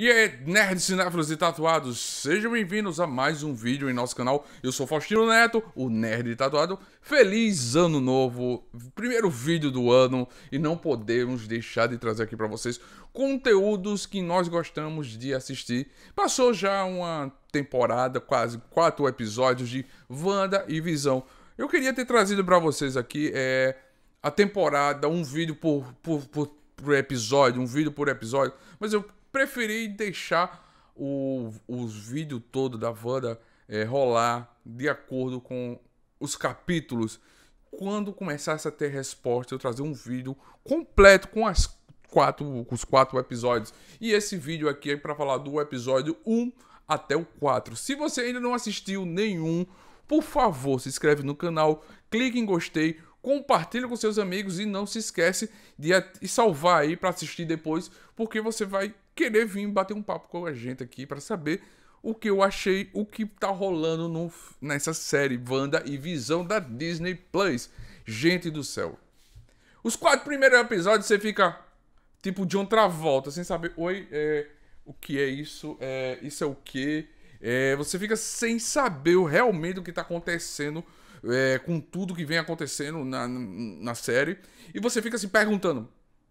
E aí, nerds, cinéfilos e tatuados, sejam bem-vindos a mais um vídeo em nosso canal. Eu sou Faustino Neto, o nerd tatuado. Feliz ano novo, primeiro vídeo do ano e não podemos deixar de trazer aqui para vocês conteúdos que nós gostamos de assistir. Passou já uma temporada, quase quatro episódios de Wanda e Visão. Eu queria ter trazido para vocês aqui é, a temporada, um vídeo por, por, por por episódio, um vídeo por episódio, mas eu preferi deixar o, os vídeos todo da Wanda é, rolar de acordo com os capítulos. Quando começasse a ter resposta, eu trazer um vídeo completo com as quatro, com os quatro episódios. E esse vídeo aqui é para falar do episódio 1 até o 4. Se você ainda não assistiu nenhum, por favor, se inscreve no canal, clique em gostei, compartilhe com seus amigos e não se esquece de salvar aí para assistir depois, porque você vai querer vir bater um papo com a gente aqui para saber o que eu achei, o que tá rolando no, nessa série Wanda e Visão da Disney Plus. Gente do céu. Os quatro primeiros episódios você fica tipo de John Travolta, sem saber, oi, é, o que é isso? É, isso é o que? É, você fica sem saber realmente o que tá acontecendo é, com tudo que vem acontecendo na, na série. E você fica se perguntando,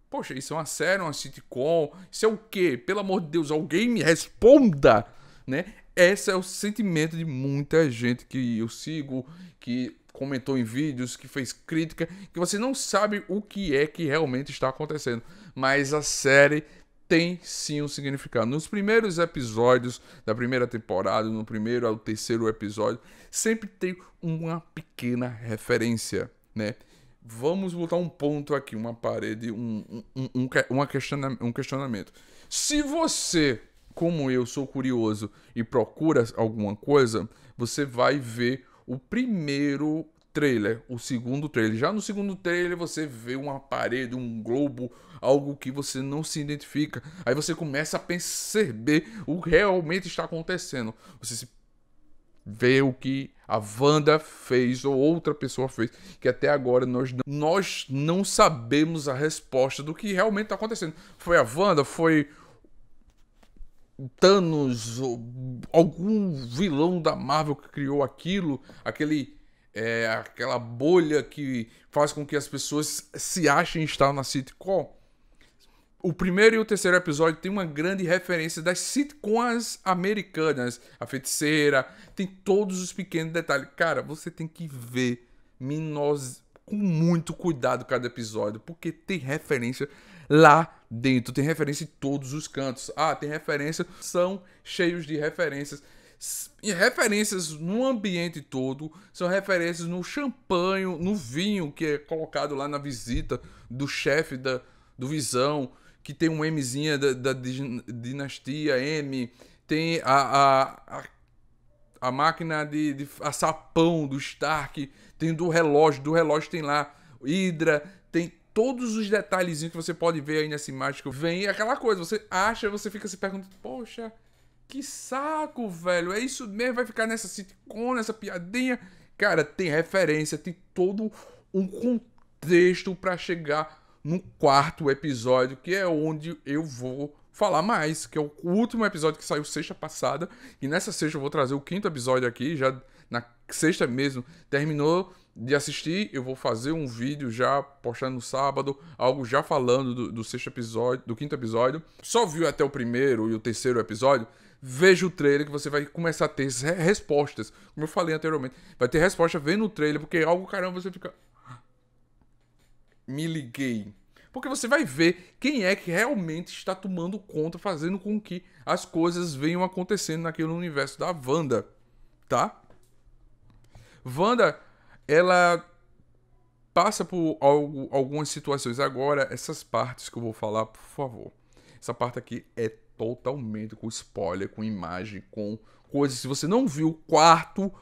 Poxa, isso é uma série, uma sitcom? Isso é o quê? Pelo amor de Deus, alguém me responda, né? Esse é o sentimento de muita gente que eu sigo, que comentou em vídeos, que fez crítica, que você não sabe o que é que realmente está acontecendo. Mas a série tem sim um significado. Nos primeiros episódios da primeira temporada, no primeiro ao terceiro episódio, sempre tem uma pequena referência, né? vamos botar um ponto aqui, uma parede, um, um, um, uma questiona um questionamento. Se você, como eu, sou curioso e procura alguma coisa, você vai ver o primeiro trailer, o segundo trailer. Já no segundo trailer você vê uma parede, um globo, algo que você não se identifica. Aí você começa a perceber o que realmente está acontecendo. Você se ver o que a Wanda fez ou outra pessoa fez, que até agora nós não, nós não sabemos a resposta do que realmente está acontecendo. Foi a Wanda? Foi Thanos? Algum vilão da Marvel que criou aquilo? Aquele é, aquela bolha que faz com que as pessoas se achem estar na sitcom? o primeiro e o terceiro episódio tem uma grande referência das sitcoms americanas. A feiticeira, tem todos os pequenos detalhes. Cara, você tem que ver minose, com muito cuidado cada episódio, porque tem referência lá dentro, tem referência em todos os cantos. Ah, tem referência, são cheios de referências. E referências no ambiente todo, são referências no champanhe, no vinho que é colocado lá na visita do chefe da, do Visão que tem um Mzinha da, da dinastia M, tem a, a, a, a máquina de, de a sapão do Stark, tem do relógio, do relógio tem lá Hydra, tem todos os detalhezinhos que você pode ver aí nessa imagem que vem, é aquela coisa, você acha, você fica se perguntando, poxa, que saco, velho, é isso mesmo, vai ficar nessa sitcom, nessa piadinha. Cara, tem referência, tem todo um contexto para chegar no quarto episódio, que é onde eu vou falar mais, que é o último episódio que saiu sexta passada. E nessa sexta eu vou trazer o quinto episódio aqui, já na sexta mesmo. Terminou de assistir, eu vou fazer um vídeo já postando no sábado, algo já falando do, do sexto episódio, do quinto episódio. Só viu até o primeiro e o terceiro episódio? veja o trailer que você vai começar a ter respostas. Como eu falei anteriormente, vai ter resposta vendo o trailer, porque é algo, caramba, você fica me liguei. Porque você vai ver quem é que realmente está tomando conta, fazendo com que as coisas venham acontecendo naquele universo da Wanda, tá? Wanda, ela passa por algo, algumas situações. Agora, essas partes que eu vou falar, por favor. Essa parte aqui é totalmente com spoiler, com imagem, com coisas. Se você não viu o quarto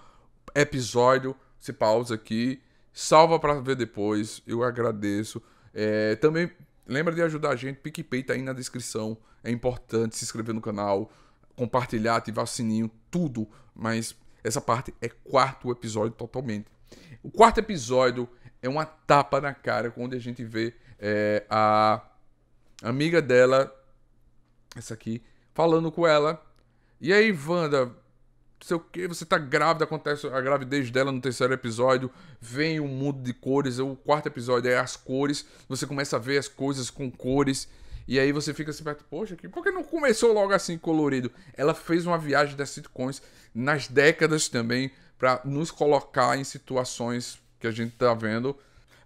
episódio, você pausa aqui Salva para ver depois, eu agradeço. É, também lembra de ajudar a gente, PicPay tá aí na descrição. É importante se inscrever no canal, compartilhar, ativar o sininho, tudo. Mas essa parte é quarto episódio totalmente. O quarto episódio é uma tapa na cara, onde a gente vê é, a amiga dela, essa aqui, falando com ela. E aí, Wanda, sei o que, você tá grávida, acontece a gravidez dela no terceiro episódio, vem um mundo de cores, o quarto episódio é as cores, você começa a ver as coisas com cores, e aí você fica assim, poxa, por que não começou logo assim colorido? Ela fez uma viagem das sitcoms nas décadas também, para nos colocar em situações que a gente tá vendo.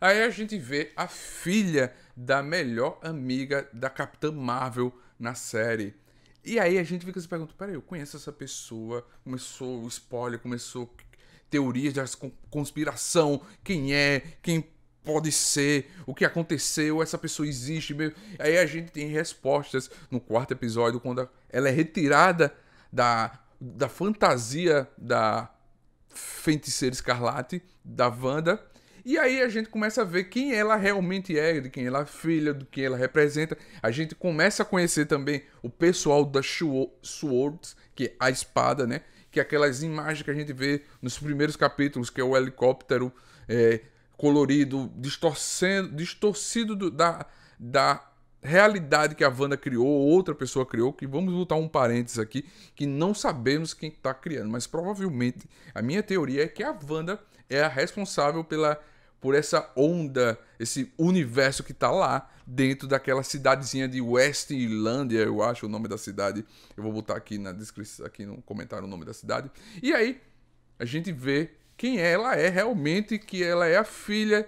Aí a gente vê a filha da melhor amiga da Capitã Marvel na série. E aí a gente fica se perguntando, peraí, eu conheço essa pessoa, começou o spoiler, começou teorias de conspiração, quem é, quem pode ser, o que aconteceu, essa pessoa existe mesmo. Aí a gente tem respostas no quarto episódio, quando ela é retirada da, da fantasia da feiticeira escarlate, da Wanda, e aí a gente começa a ver quem ela realmente é, de quem ela é filha, do que ela representa. A gente começa a conhecer também o pessoal da Swords, que é a espada, né? Que é aquelas imagens que a gente vê nos primeiros capítulos, que é o helicóptero é, colorido, distorcendo, distorcido do, da, da realidade que a Wanda criou, outra pessoa criou, que vamos botar um parênteses aqui, que não sabemos quem está criando, mas provavelmente a minha teoria é que a Wanda é a responsável pela por essa onda, esse universo que está lá dentro daquela cidadezinha de West eu acho o nome da cidade. Eu vou botar aqui na descrição, aqui no comentário o nome da cidade. E aí a gente vê quem ela é realmente, que ela é a filha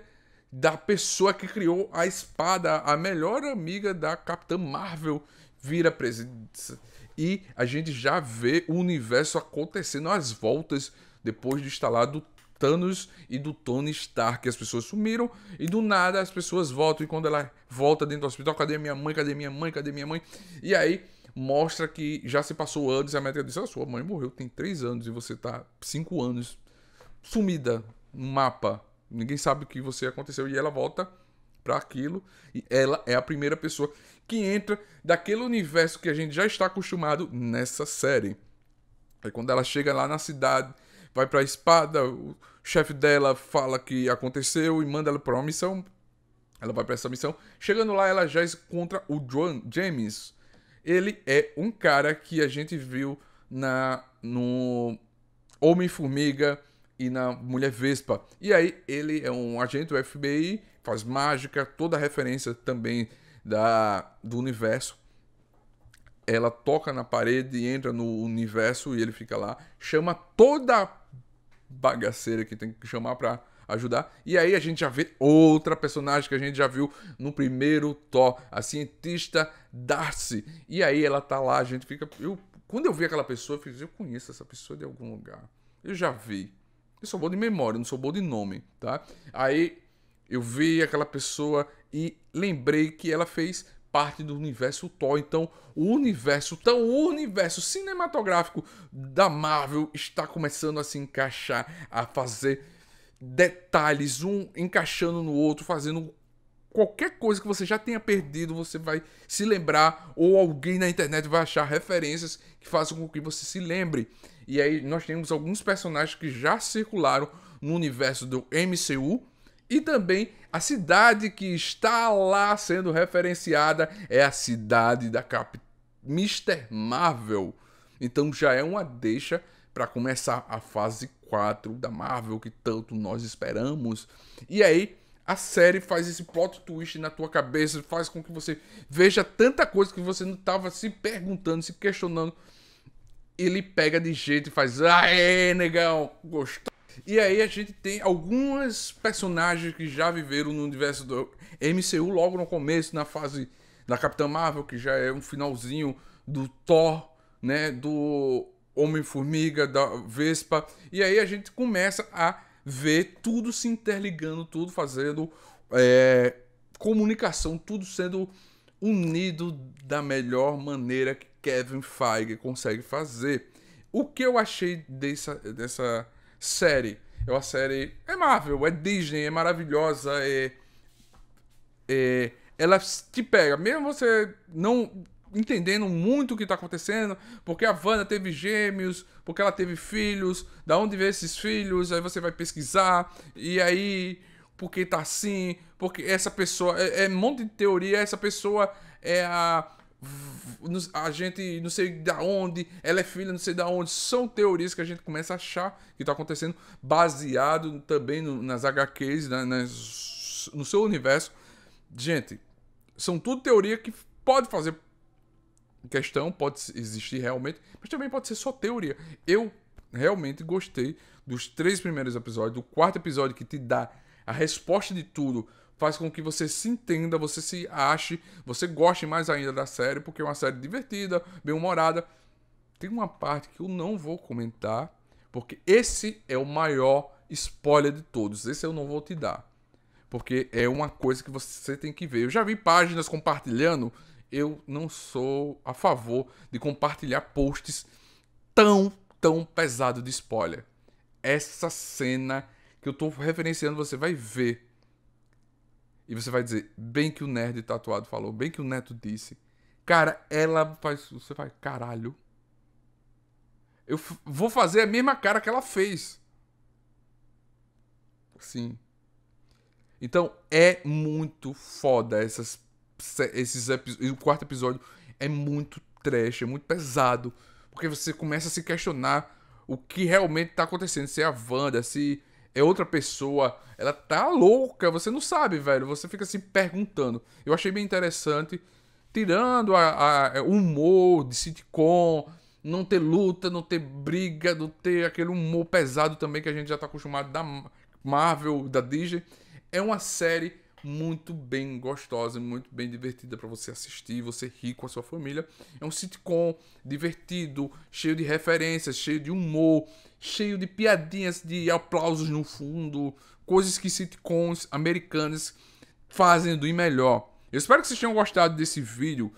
da pessoa que criou a espada, a melhor amiga da Capitã Marvel vira presidente. E a gente já vê o universo acontecendo às voltas depois de instalar do Thanos e do Tony Stark. As pessoas sumiram e do nada as pessoas voltam. E quando ela volta dentro do hospital, cadê minha mãe? Cadê minha mãe? Cadê minha mãe? E aí mostra que já se passou anos e a médica diz: ah, sua mãe morreu, tem três anos e você tá cinco anos sumida no mapa Ninguém sabe o que você aconteceu e ela volta para aquilo e ela é a primeira pessoa que entra daquele universo que a gente já está acostumado nessa série. Aí quando ela chega lá na cidade, vai para a espada, o chefe dela fala que aconteceu e manda ela para uma missão. Ela vai para essa missão. Chegando lá, ela já encontra o John James. Ele é um cara que a gente viu na no Homem-Formiga e na Mulher Vespa. E aí ele é um agente do FBI, faz mágica, toda referência também da, do universo. Ela toca na parede e entra no universo e ele fica lá, chama toda a bagaceira que tem que chamar para ajudar. E aí a gente já vê outra personagem que a gente já viu no primeiro Thor, a cientista Darcy. E aí ela tá lá, a gente fica, eu quando eu vi aquela pessoa, eu fiz, eu conheço essa pessoa de algum lugar. Eu já vi. Eu sou bom de memória, não sou bom de nome, tá? Aí eu vi aquela pessoa e lembrei que ela fez parte do universo Thor. Então, o universo, tão o universo cinematográfico da Marvel está começando a se encaixar, a fazer detalhes, um encaixando no outro, fazendo qualquer coisa que você já tenha perdido, você vai se lembrar, ou alguém na internet vai achar referências que façam com que você se lembre. E aí nós temos alguns personagens que já circularam no universo do MCU. E também a cidade que está lá sendo referenciada é a cidade da Cap Mister Marvel. Então já é uma deixa para começar a fase 4 da Marvel que tanto nós esperamos. E aí a série faz esse plot twist na tua cabeça, faz com que você veja tanta coisa que você não estava se perguntando, se questionando ele pega de jeito e faz. Aê, negão! Gostou? E aí a gente tem algumas personagens que já viveram no universo do MCU logo no começo, na fase da Capitã Marvel, que já é um finalzinho do Thor, né? Do Homem-Formiga, da Vespa. E aí a gente começa a ver tudo se interligando, tudo fazendo é, comunicação, tudo sendo unido da melhor maneira que Kevin Feige consegue fazer. O que eu achei dessa, dessa série? É uma série. É Marvel, é Disney, é maravilhosa, é. é ela te pega, mesmo você não entendendo muito o que está acontecendo, porque a Wanda teve gêmeos, porque ela teve filhos, da onde veio esses filhos, aí você vai pesquisar, e aí porque tá assim, porque essa pessoa. É, é um monte de teoria, essa pessoa é a. A gente não sei da onde, ela é filha, não sei da onde. São teorias que a gente começa a achar que tá acontecendo, baseado também no, nas HQs, na, né, nas, no seu universo. Gente, são tudo teoria que pode fazer questão, pode existir realmente, mas também pode ser só teoria. Eu realmente gostei dos três primeiros episódios, do quarto episódio que te dá a resposta de tudo faz com que você se entenda, você se ache, você goste mais ainda da série, porque é uma série divertida, bem-humorada. Tem uma parte que eu não vou comentar, porque esse é o maior spoiler de todos. Esse eu não vou te dar. Porque é uma coisa que você tem que ver. Eu já vi páginas compartilhando. Eu não sou a favor de compartilhar posts tão, tão pesado de spoiler. Essa cena que eu tô referenciando, você vai ver. E você vai dizer, bem que o nerd tatuado falou, bem que o neto disse. Cara, ela faz. Você vai, caralho. Eu vou fazer a mesma cara que ela fez. Sim. Então é muito foda essas, esses episódios. O quarto episódio é muito trash, é muito pesado. Porque você começa a se questionar o que realmente tá acontecendo. Se é a Wanda, se é outra pessoa, ela tá louca, você não sabe, velho. Você fica se perguntando. Eu achei bem interessante, tirando é, o humor de sitcom, não ter luta, não ter briga, não ter aquele humor pesado também que a gente já tá acostumado da Marvel, da Disney. É uma série muito bem gostosa, muito bem divertida para você assistir, você rir com a sua família. É um sitcom divertido, cheio de referências, cheio de humor, cheio de piadinhas, de aplausos no fundo, coisas que sitcoms americanas fazem do melhor. Eu espero que vocês tenham gostado desse vídeo.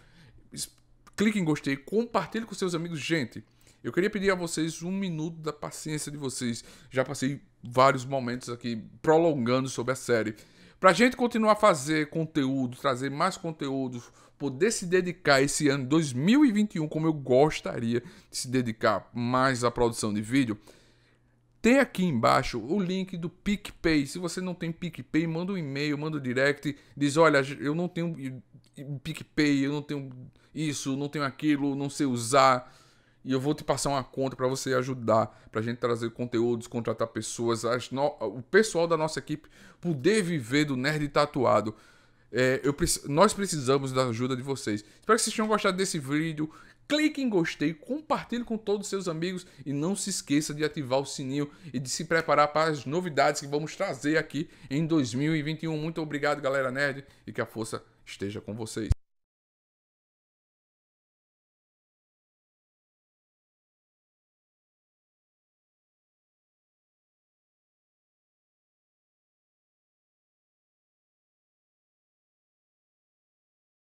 Clique em gostei, compartilhe com seus amigos. Gente, eu queria pedir a vocês um minuto da paciência de vocês. Já passei vários momentos aqui prolongando sobre a série. Para a gente continuar a fazer conteúdo, trazer mais conteúdos, poder se dedicar esse ano 2021, como eu gostaria de se dedicar mais à produção de vídeo, tem aqui embaixo o link do PicPay. Se você não tem PicPay, manda um e-mail, manda um direct, diz: Olha, eu não tenho PicPay, eu não tenho isso, não tenho aquilo, não sei usar e eu vou te passar uma conta para você ajudar, para a gente trazer conteúdos, contratar pessoas, no... o pessoal da nossa equipe poder viver do nerd tatuado. É, eu, nós precisamos da ajuda de vocês. Espero que vocês tenham gostado desse vídeo. Clique em gostei, compartilhe com todos os seus amigos e não se esqueça de ativar o sininho e de se preparar para as novidades que vamos trazer aqui em 2021. Muito obrigado, galera nerd, e que a força esteja com vocês.